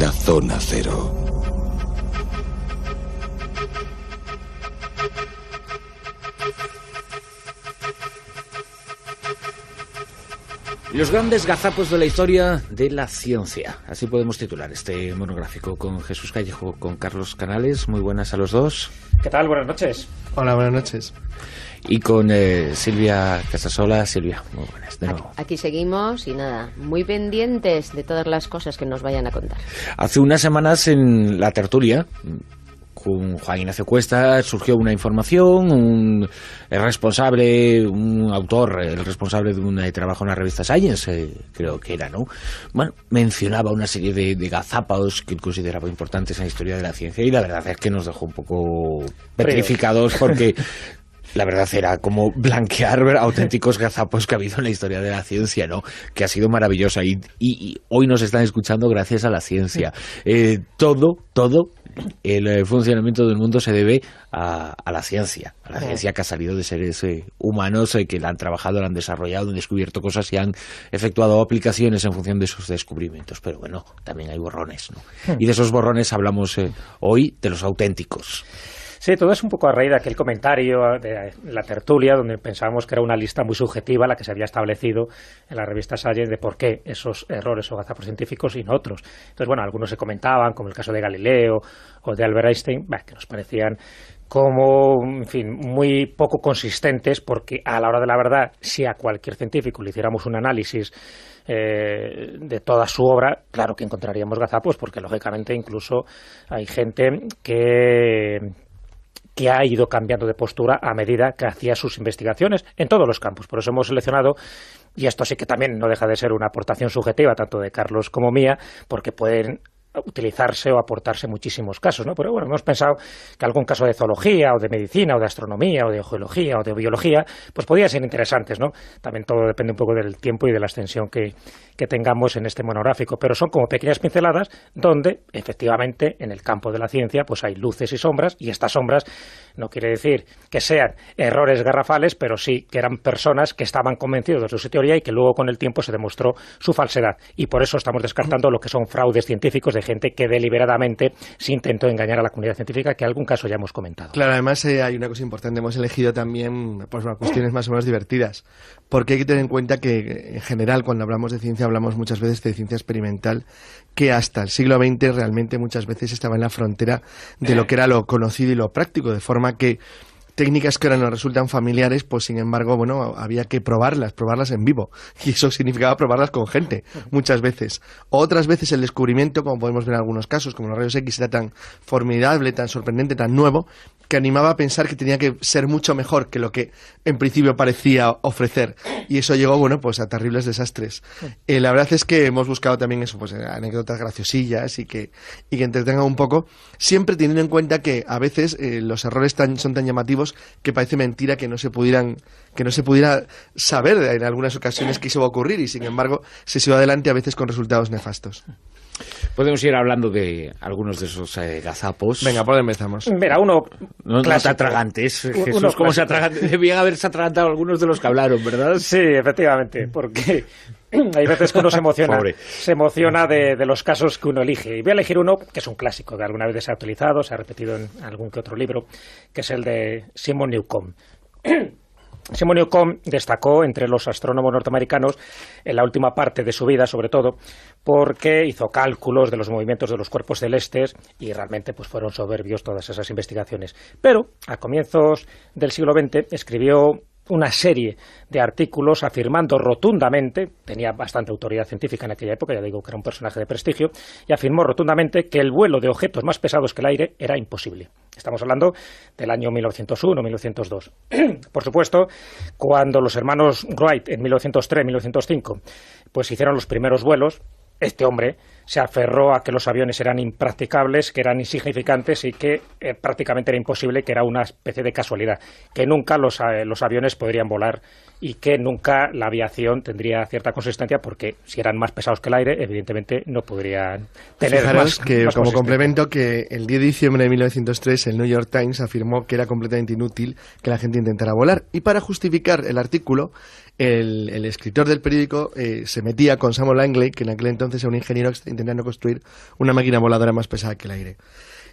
la zona cero. Los grandes gazapos de la historia de la ciencia. Así podemos titular este monográfico con Jesús Callejo, con Carlos Canales. Muy buenas a los dos. ¿Qué tal? Buenas noches. Hola, buenas noches y con eh, Silvia Casasola. Silvia, muy buenas de nuevo. Aquí, seguimos y nada, muy pendientes de todas las cosas que nos vayan a contar. Hace unas semanas en la tertulia con Juan Ignacio Cuesta surgió una información, un el responsable, un autor, el responsable de un eh, trabajo en la revista Science, eh, creo que era, ¿no? Bueno, mencionaba una serie de, de que que consideraba importantes en la historia de la ciencia y la verdad es que nos dejó un poco petrificados porque la verdad era como blanquear auténticos gazapos que ha habido en la historia de la ciencia, ¿no? Que ha sido maravillosa y, y, hoy nos están escuchando gracias a la ciencia. Eh, todo, todo el eh, funcionamiento del mundo se debe a, la ciencia, a la ciencia que ha salido de seres eh, humanos que la han trabajado, la han desarrollado, han descubierto cosas y han efectuado aplicaciones en función de sus descubrimientos. Pero bueno, también hay borrones, ¿no? Hmm. Y de esos borrones hablamos hoy de los auténticos. Sí, todo es un poco a raíz de aquel comentario de la tertulia, donde pensábamos que era una lista muy subjetiva la que se había establecido en la revista Science de por qué esos errores o gazapos científicos y no otros. Entonces, bueno, algunos se comentaban, como el caso de Galileo o de Albert Einstein, que nos parecían como, en fin, muy poco consistentes, porque a la hora de la verdad, si a cualquier científico le hiciéramos un análisis eh, de toda su obra, claro que encontraríamos gazapos, porque lógicamente incluso hay gente que que ha ido cambiando de postura a medida que hacía sus investigaciones en todos los campos. Por eso hemos seleccionado, y esto sí que también no deja de ser una aportación subjetiva tanto de Carlos como mía, porque pueden utilizarse o aportarse muchísimos casos, ¿no? Pero bueno, hemos pensado que algún caso de zoología o de medicina o de astronomía o de geología o de biología, pues podían ser interesantes, ¿no? También todo depende un poco del tiempo y de la extensión que, que tengamos en este monográfico, pero son como pequeñas pinceladas donde efectivamente en el campo de la ciencia pues hay luces y sombras y estas sombras no quiere decir que sean errores garrafales, pero sí que eran personas que estaban convencidos de su teoría y que luego con el tiempo se demostró su falsedad y por eso estamos descartando lo que son fraudes científicos de gente que deliberadamente se intentó engañar a la comunidad científica, que algún caso ya hemos comentado. Claro, además eh, hay una cosa importante, hemos elegido también pues, cuestiones más o menos divertidas, porque hay que tener en cuenta que en general cuando hablamos de ciencia hablamos muchas veces de ciencia experimental, que hasta el siglo XX realmente muchas veces estaba en la frontera de lo que era lo conocido y lo práctico, de forma que técnicas que ahora nos resultan familiares, pues sin embargo, bueno, había que probarlas, probarlas en vivo. Y eso significaba probarlas con gente, muchas veces. Otras veces el descubrimiento, como podemos ver en algunos casos, como los rayos X, era tan formidable, tan sorprendente, tan nuevo, que animaba a pensar que tenía que ser mucho mejor que lo que en principio parecía ofrecer. Y eso llegó, bueno, pues a terribles desastres. Eh, la verdad es que hemos buscado también eso, pues eh, anécdotas graciosillas y que, que entretengan un poco, siempre teniendo en cuenta que a veces eh, los errores son tan llamativos que parece mentira que no se pudieran, que no se pudiera saber en algunas ocasiones qué se va a ocurrir y sin embargo se siguió adelante a veces con resultados nefastos. Podemos ir hablando de algunos de esos eh, gazapos. Venga, ¿por empezamos? Mira, uno. No, no te atragantes, ¿Cómo se Debían haberse atragantado algunos de los que hablaron, ¿verdad? Sí, efectivamente, porque hay veces que uno se emociona. se emociona de, los casos que uno elige. Y voy a elegir uno que es un clásico, que alguna vez se ha utilizado, se ha repetido en algún que otro libro, que es el de Simon Newcomb. Simonio Com destacó entre los astrónomos norteamericanos en la última parte de su vida, sobre todo, porque hizo cálculos de los movimientos de los cuerpos celestes y realmente pues, fueron soberbios todas esas investigaciones. Pero a comienzos del siglo XX escribió una serie de artículos afirmando rotundamente, tenía bastante autoridad científica en aquella época, ya digo que era un personaje de prestigio, y afirmó rotundamente que el vuelo de objetos más pesados que el aire era imposible. Estamos hablando del año 1901-1902. Por supuesto, cuando los hermanos Wright en 1903-1905 pues hicieron los primeros vuelos, este hombre se aferró a que los aviones eran impracticables, que eran insignificantes y que eh, prácticamente era imposible, que era una especie de casualidad, que nunca los, eh, los, aviones podrían volar y que nunca la aviación tendría cierta consistencia porque si eran más pesados que el aire, evidentemente no podrían tener Fijaros más, que como complemento que el 10 de diciembre de 1903 el New York Times afirmó que era completamente inútil que la gente intentara volar y para justificar el artículo el, escritor del periódico eh, se metía con Samuel Langley, que en aquel entonces era un ingeniero intentando construir una máquina voladora más pesada que el aire.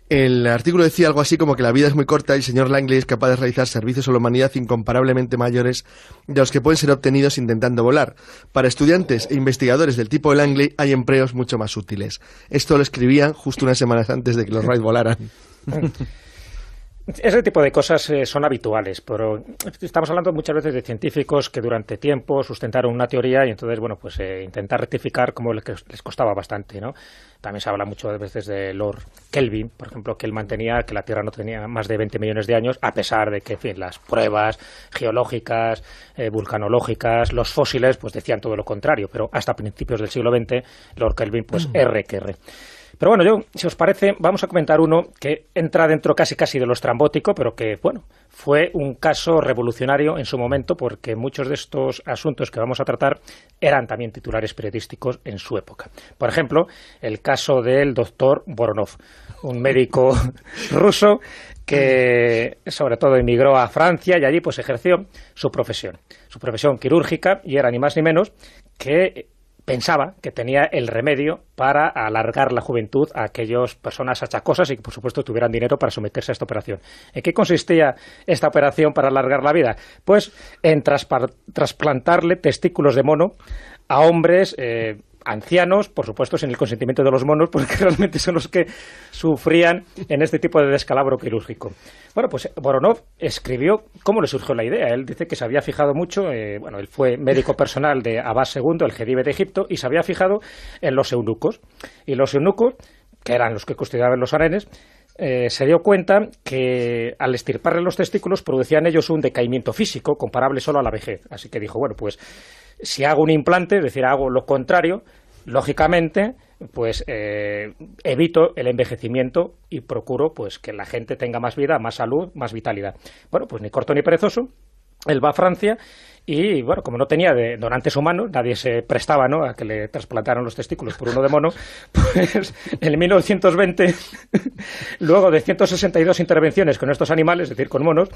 El artículo decía algo así como que la vida es muy corta y el señor Langley es capaz de realizar servicios a la humanidad incomparablemente mayores de los que pueden ser obtenidos intentando volar. Para estudiantes e investigadores del tipo de Langley hay empleos mucho más útiles. Esto lo escribían justo unas semanas antes de que los Wright volaran. Ese tipo de cosas eh, son habituales, pero estamos hablando muchas veces de científicos que durante tiempo sustentaron una teoría y entonces, bueno, pues eh, intentar rectificar como les costaba bastante, ¿no? También se habla mucho de veces de Lord Kelvin, por ejemplo, que él mantenía que la Tierra no tenía más de 20 millones de años, a pesar de que, en fin, las pruebas geológicas, eh, vulcanológicas, los fósiles, pues decían todo lo contrario, pero hasta principios del siglo XX, Lord Kelvin, pues mm. R. Pero bueno, yo, si os parece, vamos a comentar uno que entra dentro casi casi de lo estrambótico, pero que, bueno, fue un caso revolucionario en su momento porque muchos de estos asuntos que vamos a tratar eran también titulares periodísticos en su época. Por ejemplo, el caso del doctor Voronov, un médico ruso que sobre todo emigró a Francia y allí pues ejerció su profesión, su profesión quirúrgica y era ni más ni menos que pensaba que tenía el remedio para alargar la juventud a aquellas personas achacosas y que, por supuesto, tuvieran dinero para someterse a esta operación. ¿En qué consistía esta operación para alargar la vida? Pues en trasplantarle testículos de mono a hombres eh, ancianos, por supuesto, sin el consentimiento de los monos, porque realmente son los que sufrían en este tipo de descalabro quirúrgico. Bueno, pues Voronov escribió cómo le surgió la idea. Él dice que se había fijado mucho, eh, bueno, él fue médico personal de Abbas II, el Jedibe de Egipto, y se había fijado en los eunucos. Y los eunucos, que eran los que custodiaban los arenes, eh, se dio cuenta que al estirparle los testículos producían ellos un decaimiento físico comparable solo a la vejez. Así que dijo, bueno, pues si hago un implante, es decir, hago lo contrario, lógicamente, pues eh, evito el envejecimiento y procuro pues que la gente tenga más vida, más salud, más vitalidad. Bueno, pues ni corto ni perezoso, él va a Francia y bueno, como no tenía de donantes humanos, nadie se prestaba a que le trasplantaran los testículos por uno de mono, pues en 1920, luego de 162 intervenciones con estos animales, es decir, con monos,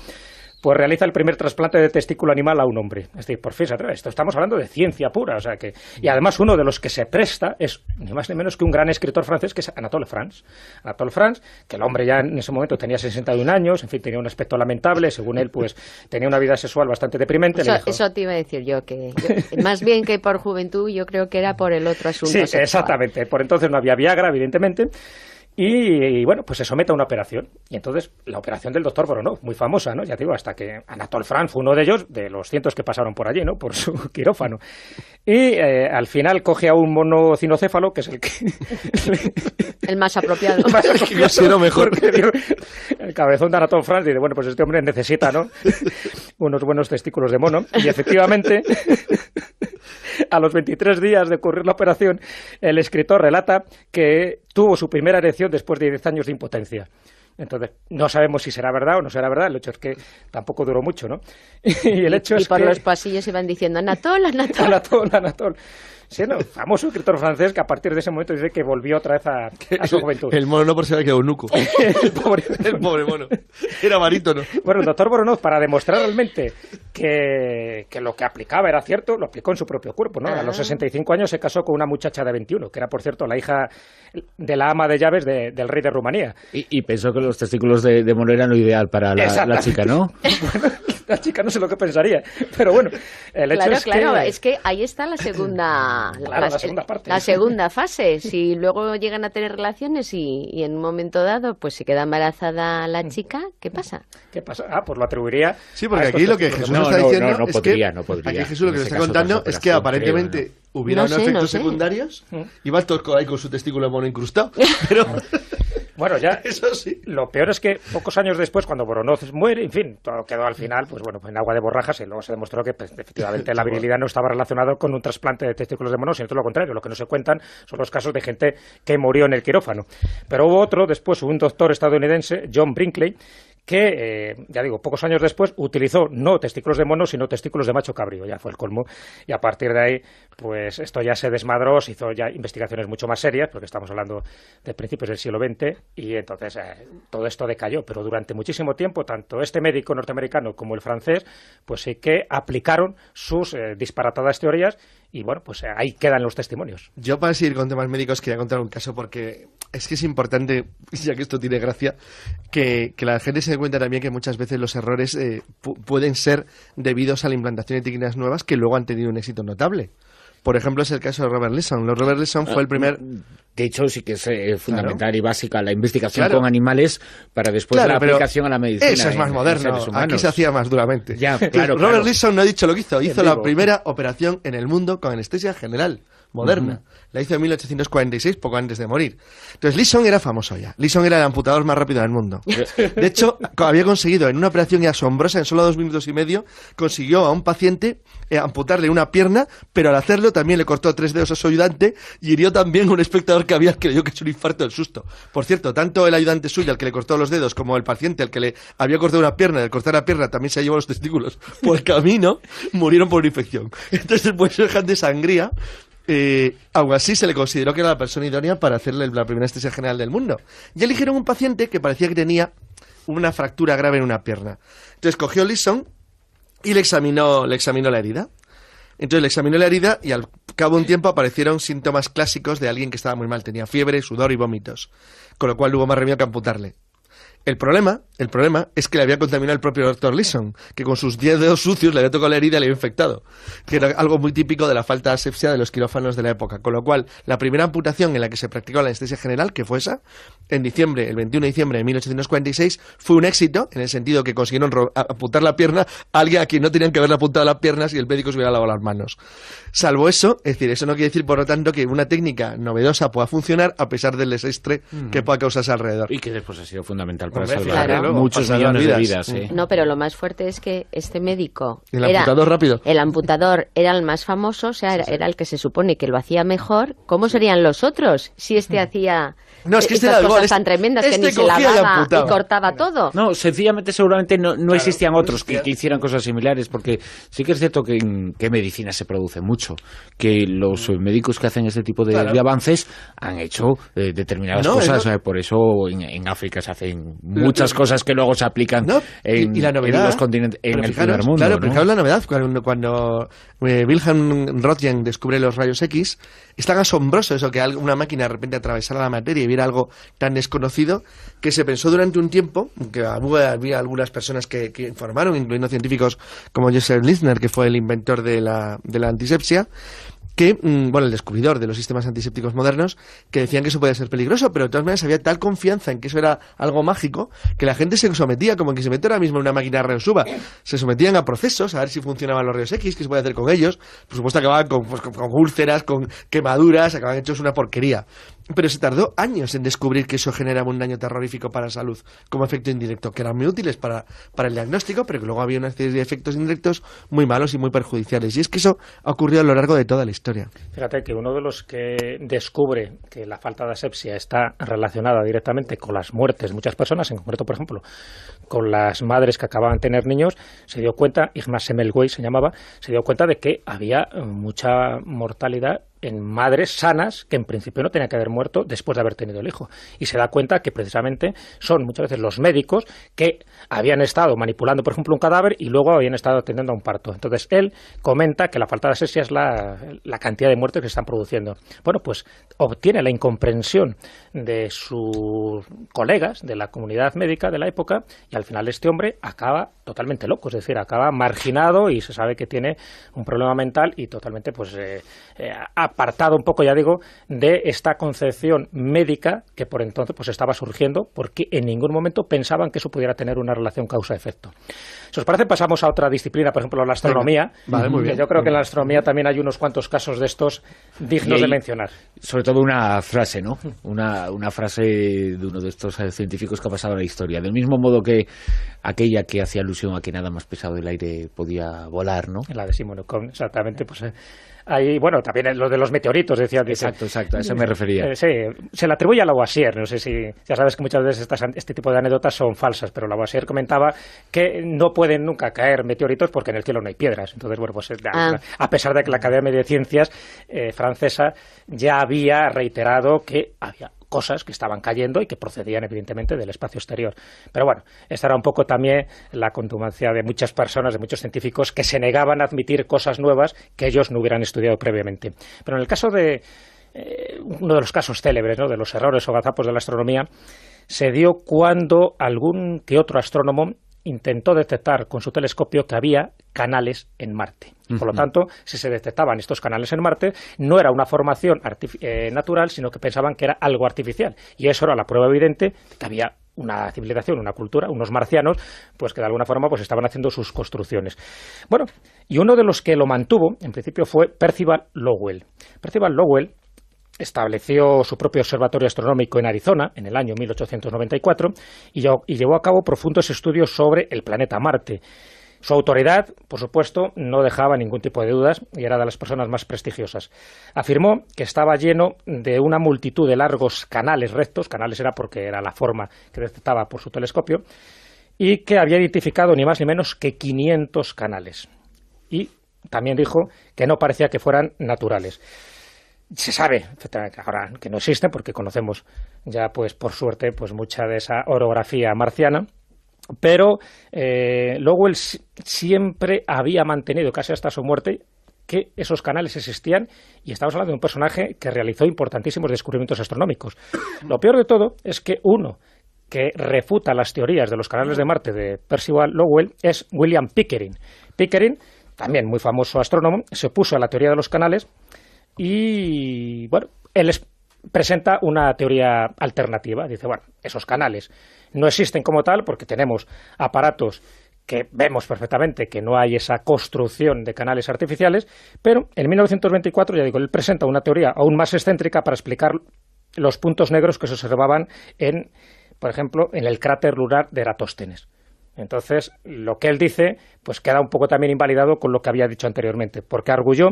pues realiza el primer trasplante de testículo animal a un hombre. Es decir, por fin, esto estamos hablando de ciencia pura, o sea que... Y además uno de los que se presta es ni más ni menos que un gran escritor francés que es Anatole France. Anatole France, que el hombre ya en ese momento tenía 61 años, en fin, tenía un aspecto lamentable, según él, pues tenía una vida sexual bastante deprimente. Eso, te iba a decir yo, que más bien que por juventud, yo creo que era por el otro asunto. Sí, exactamente. Por entonces no había Viagra, evidentemente. Y, bueno, pues se somete a una operación. Y entonces, la operación del doctor Voronov, muy famosa, ¿no? Ya te digo, hasta que Anatole Franz fue uno de ellos, de los cientos que pasaron por allí, ¿no? Por su quirófano. Y eh, al final coge a un mono cinocéfalo, que es el que... el más apropiado. El más apropiado el cabezón de Anatole Franz dice, bueno, pues este hombre necesita, ¿no? Unos buenos testículos de mono. Y efectivamente... A los 23 días de ocurrir la operación, el escritor relata que tuvo su primera erección después de 10 años de impotencia. Entonces, no sabemos si será verdad o no será verdad. El hecho es que tampoco duró mucho, ¿no? y el hecho es y por los pasillos iban diciendo Anatol, Anatol. Anatol, Anatol siendo famoso escritor francés que a partir de ese momento dice que volvió otra vez a, su juventud. El mono no por si había quedado nuco. el, pobre, mono. Era no Bueno, el doctor Boronov, para demostrar realmente que, lo que aplicaba era cierto, lo aplicó en su propio cuerpo. ¿no? A los 65 ah. años se casó con una muchacha de 21, que era, por cierto, la hija de la ama de llaves del rey de Rumanía. Y, pensó que los testículos de, mono eran lo ideal para la, chica, ¿no? la chica no sé lo que pensaría. Pero bueno, el hecho es que... es que ahí está la segunda... la, segunda parte. La segunda fase. Si luego llegan a tener relaciones y, en un momento dado pues se queda embarazada la mm. chica, ¿qué pasa? ¿Qué pasa? Ah, pues lo atribuiría... Sí, porque aquí lo que Jesús no, está diciendo es que... No podría, Aquí Jesús lo que nos está contando es que aparentemente... hubiera unos efectos secundarios. Mm. Y va torco ahí con su testículo mono incrustado. Pero... Bueno, ya. Eso sí. Lo peor es que pocos años después, cuando Boronoz muere, en fin, todo quedó al final, pues bueno, en agua de borrajas y luego se demostró que pues, efectivamente la virilidad no estaba relacionada con un trasplante de testículos de monos, sino todo lo contrario. Lo que no se cuentan son los casos de gente que murió en el quirófano. Pero hubo otro, después, un doctor estadounidense, John Brinkley, que, eh, ya digo, pocos años después utilizó no testículos de mono, sino testículos de macho cabrío, ya fue el colmo, y a partir de ahí, pues esto ya se desmadró, se hizo ya investigaciones mucho más serias, porque estamos hablando de principios del siglo XX, y entonces eh, todo esto decayó, pero durante muchísimo tiempo, tanto este médico norteamericano como el francés, pues sí que aplicaron sus eh, disparatadas teorías y bueno, pues eh, ahí quedan los testimonios. Yo para seguir con temas médicos quería contar un caso porque es que es importante, ya que esto tiene gracia, que, la gente se dé cuenta también que muchas veces los errores eh, pueden ser debidos a la implantación de técnicas nuevas que luego han tenido un éxito notable. Por ejemplo, es el caso de Robert Lisson. Robert Lisson fue el ah, primer... De hecho, sí que es eh, fundamental y básica la investigación con animales para después la aplicación a la medicina. Eso es más moderno. Aquí se hacía más duramente. Robert Lisson no ha dicho lo que hizo. Hizo la primera operación en el mundo con anestesia general moderna. La hizo en 1846, poco antes de morir. Entonces, Lison era famoso ya. Lison era el amputador más rápido del mundo. De hecho, había conseguido, en una operación asombrosa, en solo dos minutos y medio, consiguió a un paciente eh, amputarle una pierna, pero al hacerlo también le cortó tres dedos a su ayudante y hirió también a un espectador que había creído que es un infarto del susto. Por cierto, tanto el ayudante suyo, al que le cortó los dedos, como el paciente, al que le había cortado una pierna, y al cortar la pierna también se llevó los testículos por el camino, murieron por infección. Entonces, el pues, de sangría eh, aún así, se le consideró que era la persona idónea para hacerle la primera anestesia general del mundo. Y eligieron un paciente que parecía que tenía una fractura grave en una pierna. Entonces cogió Lisón y le examinó, le examinó la herida. Entonces le examinó la herida y al cabo de un tiempo aparecieron síntomas clásicos de alguien que estaba muy mal. Tenía fiebre, sudor y vómitos. Con lo cual hubo más remedio que amputarle. El problema el problema es que le había contaminado el propio doctor Leeson, que con sus 10 dedos sucios le había tocado la herida y le había infectado, que era algo muy típico de la falta de asepsia de los quirófanos de la época. Con lo cual, la primera amputación en la que se practicó la anestesia general, que fue esa, en diciembre, el 21 de diciembre de 1846, fue un éxito, en el sentido que consiguieron apuntar la pierna a alguien a quien no tenían que haberle apuntado las piernas y el médico se hubiera lavado las manos. Salvo eso, es decir, eso no quiere decir, por lo tanto, que una técnica novedosa pueda funcionar a pesar del desastre mm. que pueda causarse alrededor. Y que después ha sido fundamental para salvar muchos años de vida, Sí. No, pero lo más fuerte es que este médico... El amputador rápido. El amputador era el más famoso, o sea, era el que se supone que lo hacía mejor. ¿Cómo serían los otros si este hacía no, es que este tan tremendas que este ni se lavaba y, cortaba todo. No, sencillamente seguramente no, no existían otros que, hicieran cosas similares, porque sí que es cierto que en que medicina se produce mucho, que los médicos que hacen este tipo de, avances han hecho eh, determinadas cosas, eh, por eso en, en, África se hacen muchas cosas que luego se aplican en, y la novedad, los continentes, en el mundo. Claro, pero la novedad, cuando, cuando eh, Wilhelm Röntgen descubre los rayos X, es tan asombroso eso que una máquina de repente atravesara la materia y viera algo tan desconocido que se pensó durante un tiempo, que había, algunas personas que, informaron, incluyendo científicos como Joseph Lister que fue el inventor de la, de la antisepsia, que, mm, bueno, el descubridor de los sistemas antisépticos modernos, que decían que eso podía ser peligroso, pero de todas maneras había tal confianza en que eso era algo mágico que la gente se sometía, como que se mete ahora mismo en una máquina de reosuba, se sometían a procesos a ver si funcionaban los rayos X, qué se puede hacer con ellos. Por supuesto, acababan con, pues, con, con, úlceras, con quemaduras, acababan hechos una porquería. Pero se tardó años en descubrir que eso generaba un daño terrorífico para la salud como efecto indirecto, que eran muy útiles para, para el diagnóstico, pero que luego había una serie de efectos indirectos muy malos y muy perjudiciales. Y es que eso ha ocurrido a lo largo de toda la historia. Fíjate que uno de los que descubre que la falta de asepsia está relacionada directamente con las muertes de muchas personas, en concreto, por ejemplo, con las madres que acababan de tener niños, se dio cuenta, Ignaz Semelwey se llamaba, se dio cuenta de que había mucha mortalidad en madres sanas que en principio no tenían que haber muerto después de haber tenido el hijo. Y se da cuenta que precisamente son muchas veces los médicos que habían estado manipulando, por ejemplo, un cadáver y luego habían estado atendiendo a un parto. Entonces él comenta que la falta de asesia es la, cantidad de muertes que se están produciendo. Bueno, pues obtiene la incomprensión de sus colegas de la comunidad médica de la época y al final este hombre acaba totalmente loco, es decir, acaba marginado y se sabe que tiene un problema mental y totalmente pues eh, eh, apartado un poco, ya digo, de esta concepción médica que por entonces pues estaba surgiendo porque en ningún momento pensaban que eso pudiera tener una relación causa-efecto. Si os parece, pasamos a otra disciplina, por ejemplo, la astronomía. Vale, muy bien, yo creo que en la astronomía también hay unos cuantos casos de estos dignos de mencionar. Sobre todo una frase, ¿no? Una, frase de uno de estos eh, científicos que ha pasado a la historia. Del mismo modo que aquella que hacía alusión a que nada más pesado del aire podía volar, ¿no? La de Simon exactamente, pues... Eh, Ahí, bueno, también lo de los meteoritos, decía. Eh. Exacto, exacto, a eso me refería. Eh, sí, se le atribuye a Lavoisier, no sé si, ya sabes que muchas veces estas, este tipo de anécdotas son falsas, pero Lavoisier comentaba que no pueden nunca caer meteoritos porque en el cielo no hay piedras. Entonces, bueno, pues, eh, ah. a pesar de que la Academia de Ciencias francesa ya había reiterado que había cosas que estaban cayendo y que procedían evidentemente del espacio exterior. Pero bueno, esta era un poco también la contumacia de muchas personas, de muchos científicos que se negaban a admitir cosas nuevas que ellos no hubieran estudiado previamente. Pero en el caso de eh, uno de los casos célebres, ¿no? de los errores o gazapos de la astronomía, se dio cuando algún que otro astrónomo intentó detectar con su telescopio que había canales en Marte. Por lo tanto, si se detectaban estos canales en Marte, no era una formación eh, natural, sino que pensaban que era algo artificial. Y eso era la prueba evidente que había una civilización, una cultura, unos marcianos, pues que de alguna forma pues estaban haciendo sus construcciones. Bueno, y uno de los que lo mantuvo, en principio, fue Percival Lowell. Percival Lowell estableció su propio observatorio astronómico en Arizona en el año 1894 y llevó a cabo profundos estudios sobre el planeta Marte. Su autoridad, por supuesto, no dejaba ningún tipo de dudas y era de las personas más prestigiosas. Afirmó que estaba lleno de una multitud de largos canales rectos, canales era porque era la forma que detectaba por su telescopio, y que había identificado ni más ni menos que 500 canales. Y también dijo que no parecía que fueran naturales se sabe ahora que no existe porque conocemos ya pues por suerte pues mucha de esa orografía marciana pero eh, Lowell siempre había mantenido casi hasta su muerte que esos canales existían y estamos hablando de un personaje que realizó importantísimos descubrimientos astronómicos. Lo peor de todo es que uno que refuta las teorías de los canales de Marte de Percival Lowell es William Pickering. Pickering, también muy famoso astrónomo, se opuso a la teoría de los canales y bueno, él presenta una teoría alternativa. Dice, bueno, esos canales no existen como tal porque tenemos aparatos que vemos perfectamente que no hay esa construcción de canales artificiales, pero en 1924, ya digo, él presenta una teoría aún más excéntrica para explicar los puntos negros que se observaban en, por ejemplo, en el cráter lunar de Eratóstenes. Entonces, lo que él dice, pues queda un poco también invalidado con lo que había dicho anteriormente, porque arguyó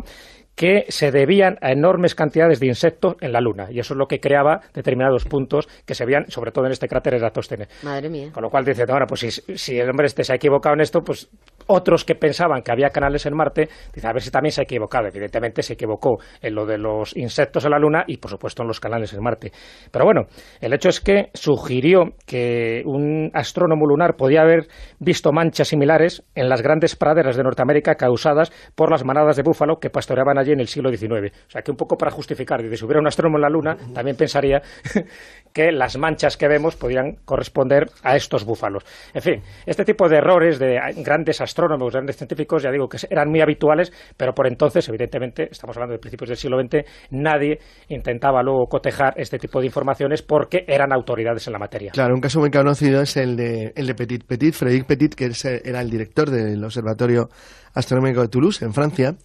que se debían a enormes cantidades de insectos en la Luna. Y eso es lo que creaba determinados puntos que se veían, sobre todo en este cráter de Madre mía. Con lo cual dice, bueno, pues si, el hombre este se ha equivocado en esto, pues otros que pensaban que había canales en Marte, dice, a ver si también se ha equivocado. Evidentemente se equivocó en lo de los insectos en la Luna y, por supuesto, en los canales en Marte. Pero bueno, el hecho es que sugirió que un astrónomo lunar podía haber visto manchas similares en las grandes praderas de Norteamérica causadas por las manadas de búfalo que pastoreaban a allí en el siglo XIX. O sea, que un poco para justificar, desde si hubiera un astrónomo en la Luna, también pensaría que las manchas que vemos podrían corresponder a estos búfalos. En fin, este tipo de errores de grandes astrónomos, grandes científicos, ya digo que eran muy habituales, pero por entonces, evidentemente, estamos hablando de principios del siglo XX, nadie intentaba luego cotejar este tipo de informaciones porque eran autoridades en la materia. Claro, un caso muy conocido es el de, el de Petit Petit, Frédéric Petit, que era el director del Observatorio Astronómico de Toulouse, en Francia.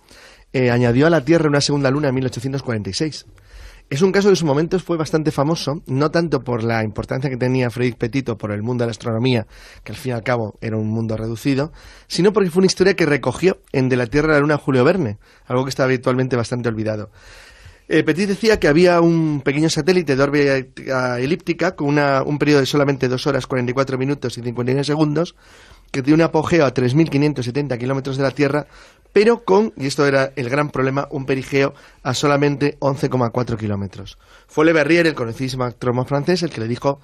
Eh, añadió a la Tierra una segunda luna en 1846. Es un caso de en su momento fue bastante famoso, no tanto por la importancia que tenía Freddy Petito por el mundo de la astronomía, que al fin y al cabo era un mundo reducido, sino porque fue una historia que recogió en De la Tierra a la Luna Julio Verne, algo que está habitualmente bastante olvidado. Eh, Petit decía que había un pequeño satélite de órbita elíptica con un periodo de solamente 2 horas 44 minutos y 59 segundos que tiene un apogeo a 3.570 kilómetros de la Tierra, pero con, y esto era el gran problema, un perigeo a solamente 11,4 kilómetros. Fue Le Verrier, el conocidísimo astrónomo francés, el que le dijo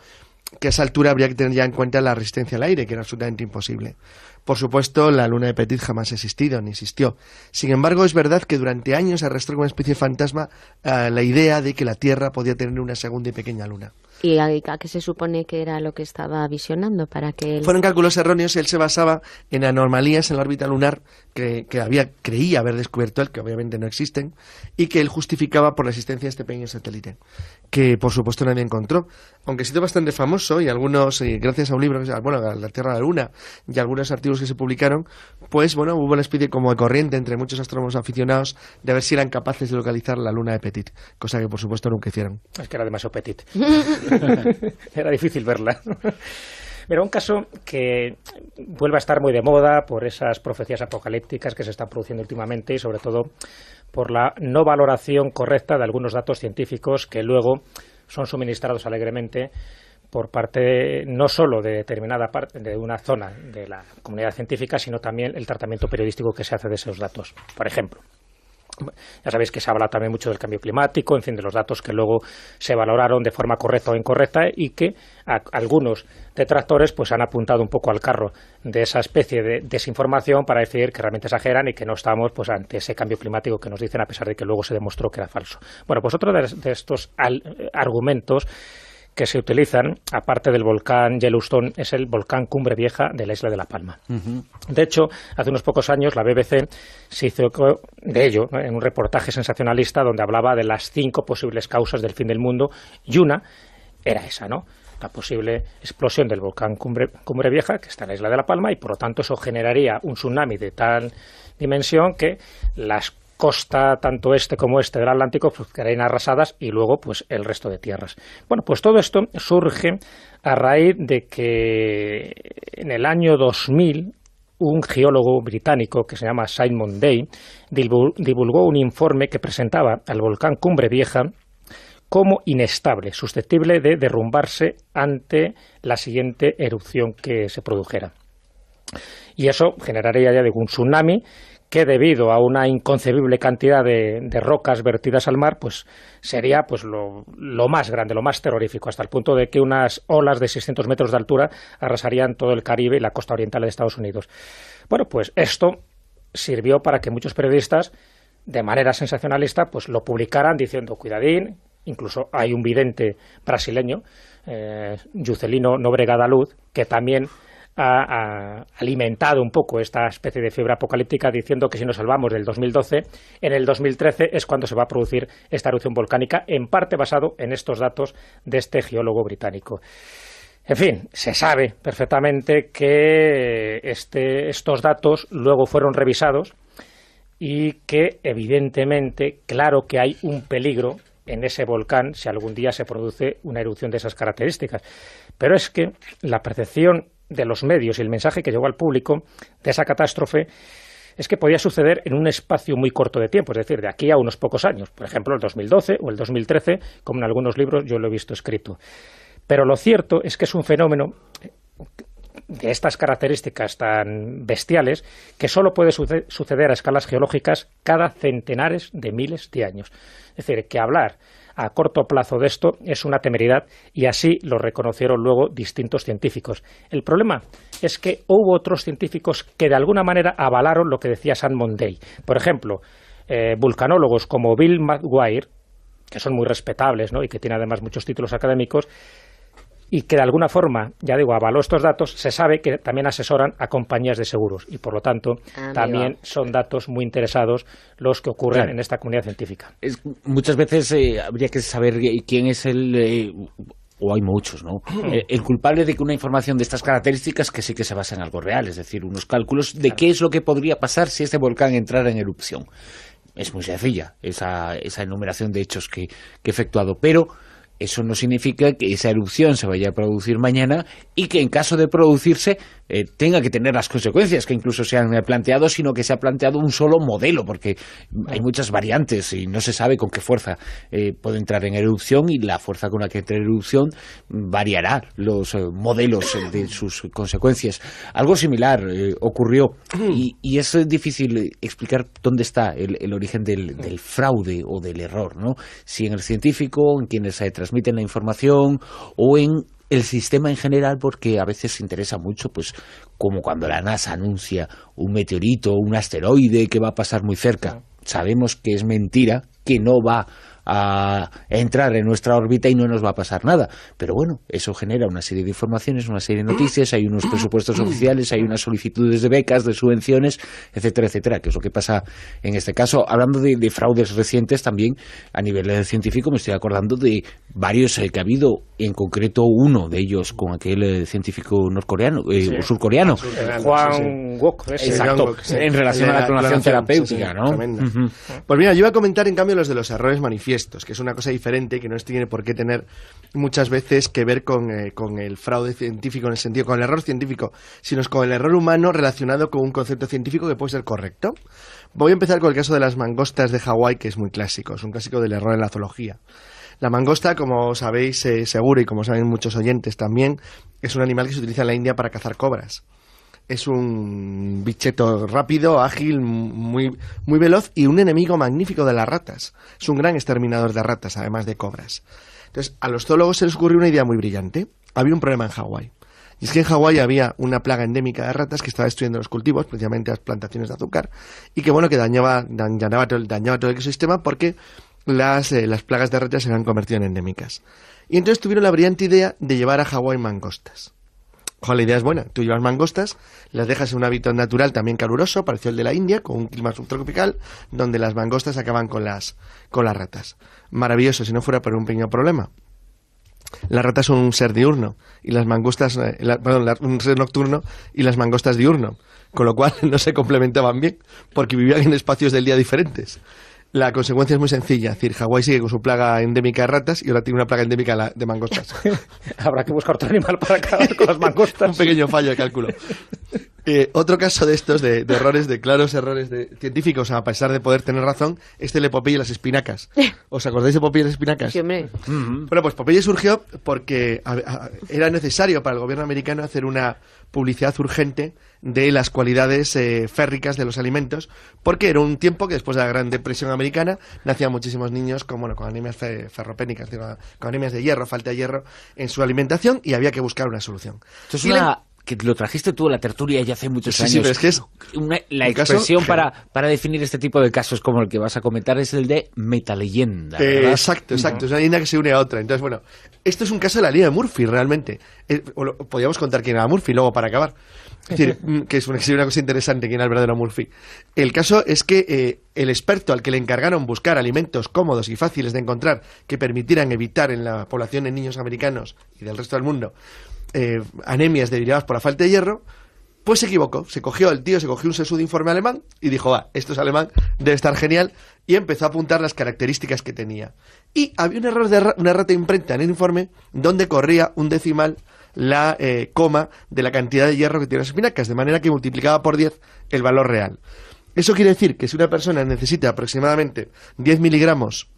que a esa altura habría que tener ya en cuenta la resistencia al aire, que era absolutamente imposible. Por supuesto, la luna de Petit jamás ha existido, ni existió. Sin embargo, es verdad que durante años arrastró como una especie de fantasma eh, la idea de que la Tierra podía tener una segunda y pequeña luna. ¿Y a, que se supone que era lo que estaba visionando para que Fueron cálculos erróneos y él se basaba en anomalías en la órbita lunar que, había, creía haber descubierto él, que obviamente no existen, y que él justificaba por la existencia de este pequeño satélite, que por supuesto nadie encontró. Aunque ha sido bastante famoso y algunos, eh, gracias a un libro, bueno, La Tierra de la Luna y algunos artículos que se publicaron, pues bueno, hubo una especie como de corriente entre muchos astrónomos aficionados de ver si eran capaces de localizar la luna de Petit, cosa que por supuesto nunca hicieron. Es que era demasiado Petit. era difícil verla. Pero un caso que vuelve a estar muy de moda por esas profecías apocalípticas que se están produciendo últimamente y sobre todo por la no valoración correcta de algunos datos científicos que luego son suministrados alegremente por parte no solo de determinada parte de una zona de la comunidad científica, sino también el tratamiento periodístico que se hace de esos datos. Por ejemplo, ya sabéis que se habla también mucho del cambio climático, en fin, de los datos que luego se valoraron de forma correcta o incorrecta y que algunos detractores pues han apuntado un poco al carro de esa especie de desinformación para decir que realmente exageran y que no estamos pues ante ese cambio climático que nos dicen a pesar de que luego se demostró que era falso. Bueno, pues otro de, estos eh, argumentos que se utilizan, aparte del volcán Yellowstone, es el volcán Cumbre Vieja de la isla de La Palma. De hecho, hace unos pocos años la BBC se hizo de ello en un reportaje sensacionalista donde hablaba de las cinco posibles causas del fin del mundo y una era esa, ¿no? la posible explosión del volcán Cumbre, Cumbre, Vieja, que está en la isla de La Palma, y por lo tanto eso generaría un tsunami de tal dimensión que las costa tanto este como este del Atlántico pues, quedarían arrasadas y luego pues el resto de tierras. Bueno, pues todo esto surge a raíz de que en el año 2000 un geólogo británico que se llama Simon Day divulgó un informe que presentaba al volcán Cumbre Vieja como inestable, susceptible de derrumbarse ante la siguiente erupción que se produjera. Y eso generaría, ya digo, un tsunami que debido a una inconcebible cantidad de, rocas vertidas al mar, pues sería pues lo, más grande, lo más terrorífico, hasta el punto de que unas olas de 600 metros de altura arrasarían todo el Caribe y la costa oriental de Estados Unidos. Bueno, pues esto sirvió para que muchos periodistas, de manera sensacionalista, pues lo publicaran diciendo, cuidadín, incluso hay un vidente brasileño, eh, Yucelino Nobrega Luz que también ha, alimentado un poco esta especie de fiebre apocalíptica diciendo que si nos salvamos del 2012, en el 2013 es cuando se va a producir esta erupción volcánica, en parte basado en estos datos de este geólogo británico. En fin, se sabe perfectamente que eh, este, estos datos luego fueron revisados y que evidentemente, claro que hay un peligro en ese volcán si algún día se produce una erupción de esas características. Pero es que la percepción de los medios y el mensaje que llegó al público de esa catástrofe es que podía suceder en un espacio muy corto de tiempo, es decir, de aquí a unos pocos años, por ejemplo, el 2012 o el 2013, como en algunos libros yo lo he visto escrito. Pero lo cierto es que es un fenómeno de estas características tan bestiales que solo puede suceder a escalas geológicas cada centenares de miles de años. Es decir, que hablar a corto plazo de esto es una temeridad y así lo reconocieron luego distintos científicos. El problema es que hubo otros científicos que de alguna manera avalaron lo que decía San Monday. Por ejemplo, eh, vulcanólogos como Bill McGuire, que son muy respetables y que tiene además muchos títulos académicos, y que de alguna forma, ya digo, avaló estos datos, se sabe que también asesoran a compañías de seguros y por lo tanto también son datos muy interesados los que ocurren en esta comunidad científica. muchas veces eh, habría que saber quién es el... Eh, o hay muchos, ¿no? Eh, el, culpable de que una información de estas características que sí que se basa en algo real, es decir, unos cálculos de qué es lo que podría pasar si este volcán entrara en erupción. Es muy sencilla esa, esa enumeración de hechos que, que he efectuado, pero eso no significa que esa erupción se vaya a producir mañana y que en caso de producirse eh, tenga que tener las consecuencias que incluso se han eh, planteado, sino que se ha planteado un solo modelo, porque hay muchas variantes y no se sabe con qué fuerza eh, puede entrar en erupción y la fuerza con la que entra en erupción variará los modelos de sus consecuencias. Algo similar ocurrió y, es difícil explicar dónde está el, origen del, del, fraude o del error, ¿no? Si en el científico, en quienes se transmiten la información o en el sistema en general porque a veces se interesa mucho, pues como cuando la NASA anuncia un meteorito, un asteroide que va a pasar muy cerca. Sabemos que es mentira, que no va a entrar en nuestra órbita y no nos va a pasar nada. Pero bueno, eso genera una serie de informaciones, una serie de noticias, hay unos presupuestos oficiales, hay unas solicitudes de becas, de subvenciones, etcétera, etcétera, que es lo que pasa en este caso. Hablando de, de fraudes recientes también, a nivel científico me estoy acordando de varios eh, que ha habido, en concreto uno de ellos con aquel eh, científico norcoreano, eh, surcoreano, ah, Juan Wok, en relación a la clonación terapéutica, Pues mira, yo iba a comentar en cambio los de los errores manifiestos, que es una cosa diferente que no tiene por qué tener muchas veces que ver con, el fraude científico en el sentido, con el error científico, sino con el error humano relacionado con un concepto científico que puede ser correcto. Voy a empezar con el caso de las mangostas de Hawái, que es muy clásico, es un clásico del error en la zoología. La mangosta, como sabéis eh, seguro y como saben muchos oyentes también, es un animal que se utiliza en la India para cazar cobras. Es un bicheto rápido, ágil, muy, muy veloz y un enemigo magnífico de las ratas. Es un gran exterminador de ratas, además de cobras. Entonces, a los zoólogos se les ocurrió una idea muy brillante. Había un problema en Hawái. Y es que en Hawái había una plaga endémica de ratas que estaba destruyendo los cultivos, precisamente las plantaciones de azúcar, y que bueno, que dañaba, dañaba, todo, dañaba todo el ecosistema porque las, eh, las plagas de ratas se habían convertido en endémicas. Y entonces tuvieron la brillante idea de llevar a Hawái mangostas. la idea es buena. Tú llevas mangostas, las dejas en un hábitat natural también caluroso, parecido al de la India, con un clima subtropical, donde las mangostas acaban con las, con las ratas. Maravilloso, si no fuera por un pequeño problema las ratas son un ser diurno y las mangostas, eh, perdón, un ser nocturno y las mangostas diurno, con lo cual no se complementaban bien porque vivían en espacios del día diferentes. La consecuencia es muy sencilla, es decir, Hawái sigue con su plaga endémica de ratas y ahora tiene una plaga endémica de mangostas. Habrá que buscar otro animal para acabar con las mangostas. un pequeño fallo de cálculo. Eh, otro caso de estos, de, errores, de claros errores científicos, a pesar de poder tener razón, es de Popeye y las espinacas. ¿Os acordáis de Popeye y las espinacas? Sí, mm-hmm. Bueno, pues Popeye surgió porque era necesario para el gobierno americano hacer una publicidad urgente de las cualidades eh, férricas de los alimentos, porque era un tiempo que después de la Gran Depresión Americana nacían muchísimos niños con, bueno, con anemias ferropénicas, con anemias de hierro, falta de hierro en su alimentación y había que buscar una solución. Esto que lo trajiste tú a la tertulia ya hace muchos años. es que la expresión para, para definir este tipo de casos como el que vas a comentar es el de metaleyenda. Eh, exacto, exacto. Es una leyenda que se une a otra. Entonces, bueno, esto es un caso de la línea de Murphy, realmente. Eh, podríamos contar quién era Murphy luego para acabar. Es decir, mm, que es una, cosa interesante quién era el verdadero Murphy. El caso es que eh, el experto al que le encargaron buscar alimentos cómodos y fáciles de encontrar que permitieran evitar en la población de niños americanos y del resto del mundo eh, anemias derivadas por la falta de hierro, pues se equivocó. Se cogió el tío, se cogió un sesudo informe alemán y dijo, ah, esto es alemán, debe estar genial. Y empezó a apuntar las características que tenía. Y había un error de una rata imprenta en el informe donde corría un decimal la eh, coma de la cantidad de hierro que tiene las espinacas, de manera que multiplicaba por 10 el valor real. Eso quiere decir que si una persona necesita aproximadamente 10 miligramos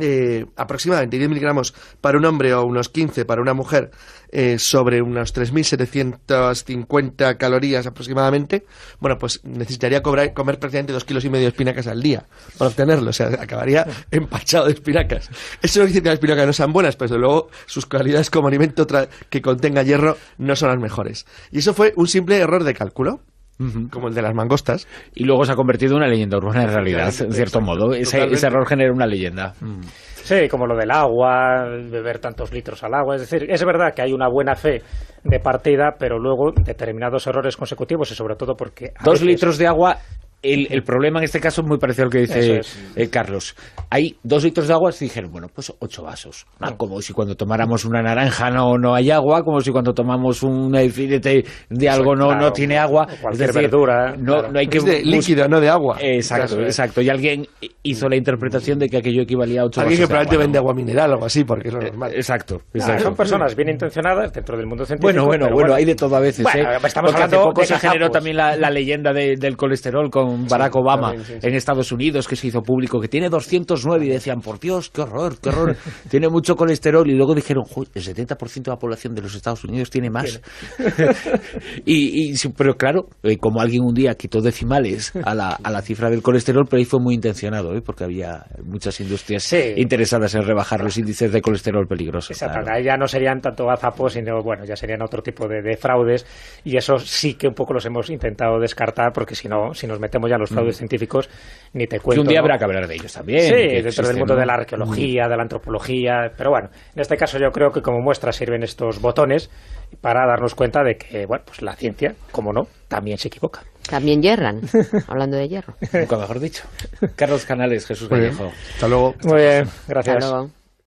eh, aproximadamente 10 miligramos para un hombre o unos 15 para una mujer eh, sobre unos 3.750 calorías aproximadamente, bueno, pues necesitaría comer prácticamente 2 kilos y medio de espinacas al día para obtenerlo. O sea, acabaría empachado de espinacas. Eso no dice que las espinacas no sean buenas, pero luego sus cualidades como alimento que contenga hierro no son las mejores. Y eso fue un simple error de cálculo como el de las mangostas. Y luego se ha convertido en una leyenda urbana en realidad, en cierto modo. Ese, error genera una leyenda. Sí, como lo del agua, beber tantos litros al agua. Es decir, es verdad que hay una buena fe de partida, pero luego determinados errores consecutivos y sobre todo porque... Dos litros de agua el, problema en este caso es muy parecido al que dice eh, Carlos. Hay dos litros de agua, se dijeron, bueno, pues ocho vasos. Ah, como si cuando tomáramos una naranja no, no hay agua, como si cuando tomamos un filete de algo no, no tiene agua. es verdura. No, no hay que es de líquido, no de agua. Exacto, exacto. Y alguien hizo la interpretación de que aquello equivalía a ocho vasos. Alguien que probablemente vende agua mineral o algo así, porque es eh, normal. Exacto, exacto. son personas bien intencionadas dentro del mundo científico. Bueno, bueno, bueno, hay de todo a veces. ¿eh? Estamos hablando se generó también la, leyenda del colesterol con Barack Obama en Estados Unidos, que se hizo público, que tiene 209 y decían, por Dios, qué horror, qué horror, tiene mucho colesterol. Y luego dijeron, el 70% de la población de los Estados Unidos tiene más. y, pero claro, eh, como alguien un día quitó decimales a la, a la cifra del colesterol, pero ahí fue muy intencionado, ¿eh? porque había muchas industrias interesadas en rebajar los índices de colesterol peligrosos. Exactamente, ya no serían tanto azapos sino bueno, ya serían otro tipo de fraudes. Y eso sí que un poco los hemos intentado descartar, porque si no, si nos metemos ya los fraudes mm. científicos, ni te cuento. un día habrá que hablar de ellos también. Sí, dentro del mundo de la arqueología, de la antropología, pero bueno, en este caso yo creo que como muestra sirven estos botones para darnos cuenta de que, bueno, pues la ciencia, como no, también se equivoca. También hierran, hablando de hierro. Nunca mejor dicho. Carlos Canales, Jesús vallejo Hasta luego. Muy bien, gracias.